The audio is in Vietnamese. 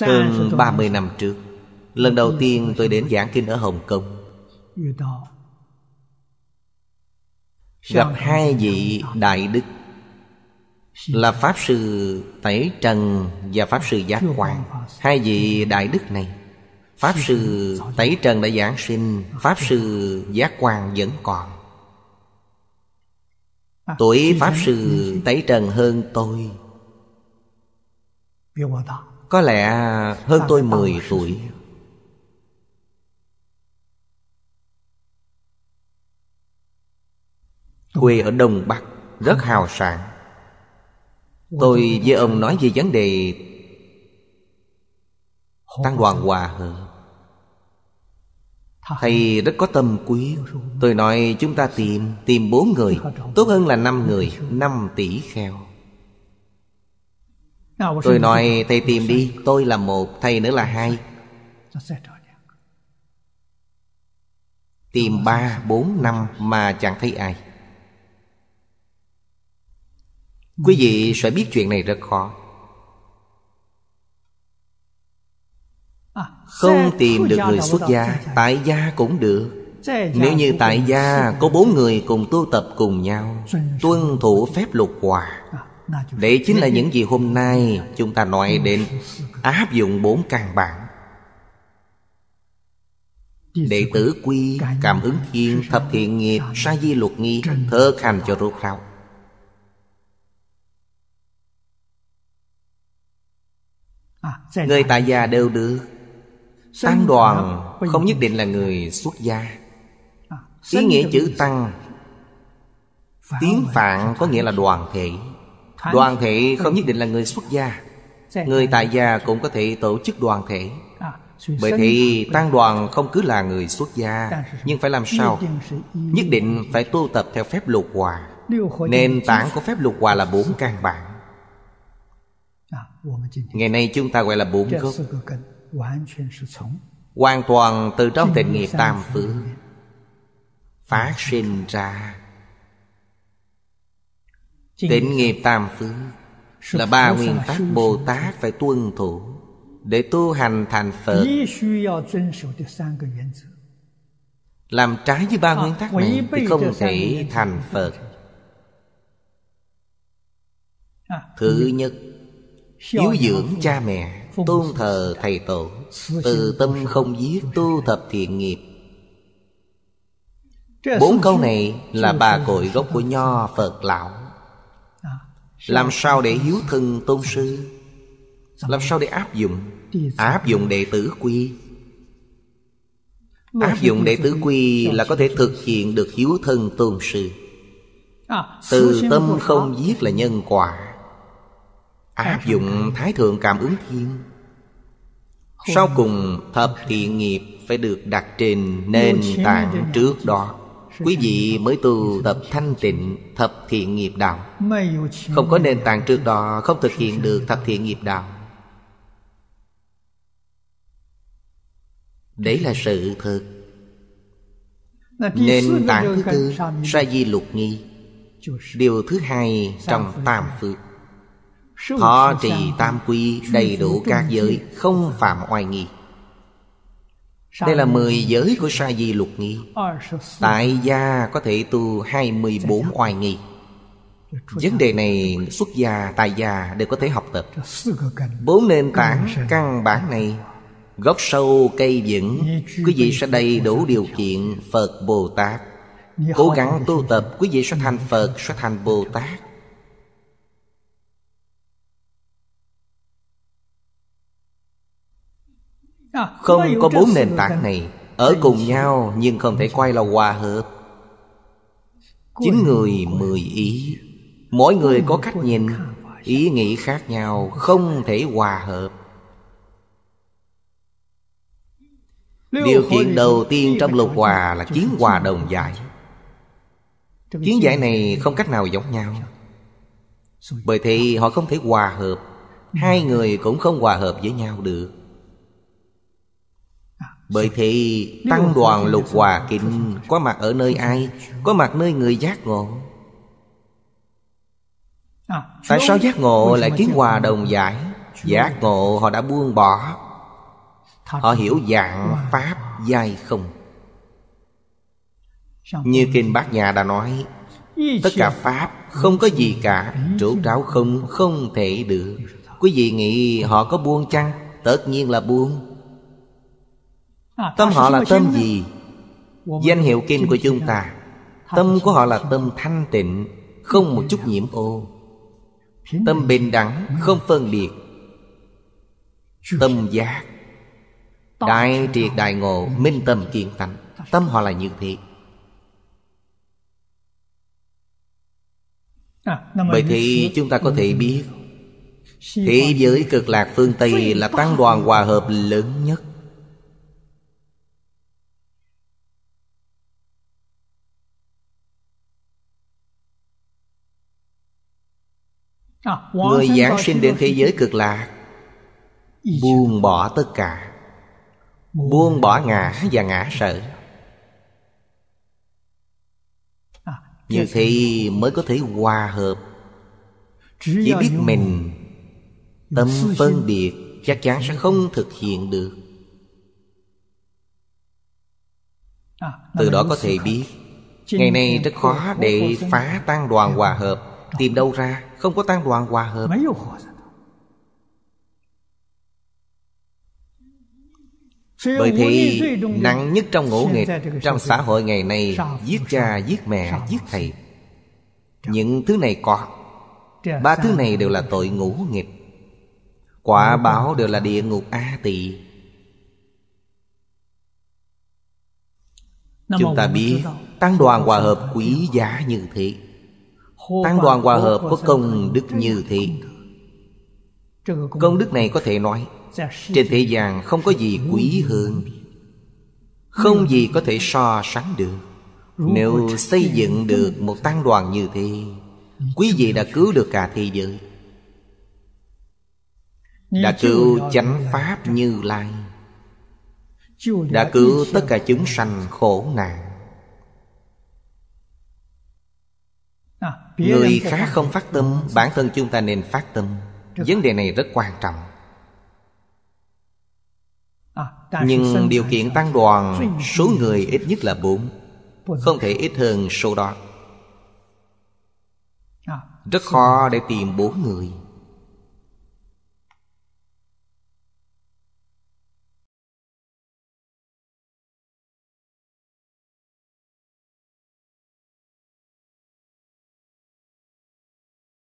Hơn 30 năm trước Lần đầu tiên tôi đến giảng kinh ở Hồng Kông Gặp hai vị Đại Đức Là Pháp Sư Tẩy Trần và Pháp Sư Giác Quang Hai vị Đại Đức này Pháp Sư Tẩy Trần đã giảng sinh Pháp Sư Giác Quang vẫn còn à, Tuổi Pháp Sư Tẩy Trần hơn tôi có lẽ hơn tôi 10 tuổi Quê ở Đông Bắc Rất hào sảng Tôi với ông nói về vấn đề Tăng hoàng hòa Thầy rất có tâm quý. Tôi nói chúng ta tìm Tìm bốn người Tốt hơn là năm người Năm tỷ kheo Tôi nói thầy tìm đi Tôi là một, thầy nữa là hai Tìm ba, bốn năm mà chẳng thấy ai Quý vị sẽ biết chuyện này rất khó à, Không tìm được người xuất gia Tại gia cũng được Nếu như tại gia có bốn người cùng tu tập cùng nhau Tuân thủ phép luật hòa à. Đấy chính là những gì hôm nay chúng ta nói đến áp dụng bốn căn bản. Đệ tử quy, cảm ứng thiên, thập thiện nghiệp, sa di luật nghi, thơ hành cho rốt ráo. Người tại gia đều được Tăng đoàn không nhất định là người xuất gia Ý nghĩa chữ tăng Tiếng Phạn có nghĩa là đoàn thể đoàn thể không ừ. nhất định là người xuất gia người tại gia cũng có thể tổ chức đoàn thể à, bởi thì tăng đoàn không cứ là người xuất gia Nhưng phải làm sao Nhất định phải tu tập theo phép lục hòa Nền tảng của phép lục hòa là bốn căn bản à, Ngày nay chúng ta gọi là bốn gốc Hoàn toàn từ trong tịnh nghiệp tam phương Phát sinh ra Tịnh nghiệp tam phương Là ba nguyên tắc Bồ Tát phải tuân thủ Để tu hành thành Phật Làm trái với ba à, nguyên tắc này Thì không thể thành Phật à, Thứ ừ. nhất Hiếu dưỡng cha mẹ Tôn thờ thầy tổ Từ tâm không giết tu thập thiện nghiệp Bốn câu này là bà cội gốc của Nho Phật Lão làm sao để hiếu thân tôn sư Làm sao để áp dụng à, Áp dụng đệ tử quy Áp dụng đệ tử quy là có thể thực hiện được hiếu thân tôn sư à, Từ tâm không giết là nhân quả Áp dụng thái thượng cảm ứng thiên Sau cùng thập thiện nghiệp phải được đặt trên nền tảng trước đó Quý vị mới tu tập thanh tịnh Thập thiện nghiệp đạo Không có nền tảng trước đó Không thực hiện được thập thiện nghiệp đạo Đấy là sự thật Nền tảng thứ tư Sa di lục nghi Điều thứ hai trong tam phước Thọ trì tam quy đầy đủ các giới Không phạm oai nghi đây là mười giới của sa di luật nghi Tại gia có thể tu 24 oai nghi Vấn đề này xuất gia, tại gia đều có thể học tập Bốn nền tảng căn bản này Gốc sâu cây vững Quý vị sẽ đầy đủ điều kiện Phật Bồ Tát Cố gắng tu tập Quý vị sẽ thành Phật Sẽ thành Bồ Tát À? Không có bốn nền tảng này Ở cùng nhau nhưng không thể quay là hòa hợp Chín người mười ý Mỗi người có cách nhìn Ý nghĩ khác nhau Không thể hòa hợp Điều kiện đầu tiên trong lục hòa là kiến hòa đồng giải Kiến giải này không cách nào giống nhau Bởi thì họ không thể hòa hợp ừ. Hai người cũng không hòa hợp với nhau được bởi thì Tăng đoàn lục hòa kinh Có mặt ở nơi ai Có mặt nơi người giác ngộ à, Tại sao giác ngộ lại kiến hòa đồng giải Giác ngộ họ đã buông bỏ Họ hiểu dạng Pháp dai không Như Kinh Bát Nhà đã nói Tất cả Pháp không có gì cả Trũ tráo không không thể được Quý vị nghĩ họ có buông chăng Tất nhiên là buông Tâm họ là tâm gì? Danh hiệu kinh của chúng ta Tâm của họ là tâm thanh tịnh Không một chút nhiễm ô Tâm bình đẳng không phân biệt Tâm giác Đại triệt đại ngộ Minh tâm kiên tánh Tâm họ là như thế à, Vậy thì chúng ta có thể biết Thế giới cực lạc phương Tây là tăng đoàn hòa hợp lớn nhất À, Người giảng sinh đến thế giới cực lạc Buông bỏ tất cả Buông bỏ ngã và ngã sợ à, Như thế mới có thể hòa hợp Chỉ biết mình Tâm phân biệt Chắc chắn sẽ không thực hiện được à, Từ đó có thể biết Ngày nay rất khó để phá tan đoàn hòa hợp Tìm đâu ra Không có tan đoàn hòa hợp Bởi thì nặng nhất trong ngũ nghịch Trong xã hội ngày nay Giết cha, giết mẹ, giết thầy Những thứ này có Ba thứ này đều là tội ngũ nghịch Quả báo đều là địa ngục A tỳ Chúng ta biết Tăng đoàn hòa hợp quý giá như thế Tán đoàn hòa hợp có công đức như thị Công đức này có thể nói Trên thế gian không có gì quý hơn Không gì có thể so sánh được Nếu xây dựng được một tăng đoàn như thế Quý vị đã cứu được cả thế giới Đã cứu chánh pháp như lai Đã cứu tất cả chúng sanh khổ nạn Người khác không phát tâm Bản thân chúng ta nên phát tâm Vấn đề này rất quan trọng à, Nhưng điều kiện tăng đoàn Số người ít nhất là bốn Không thể ít hơn số đó à, Rất khó để tìm bốn người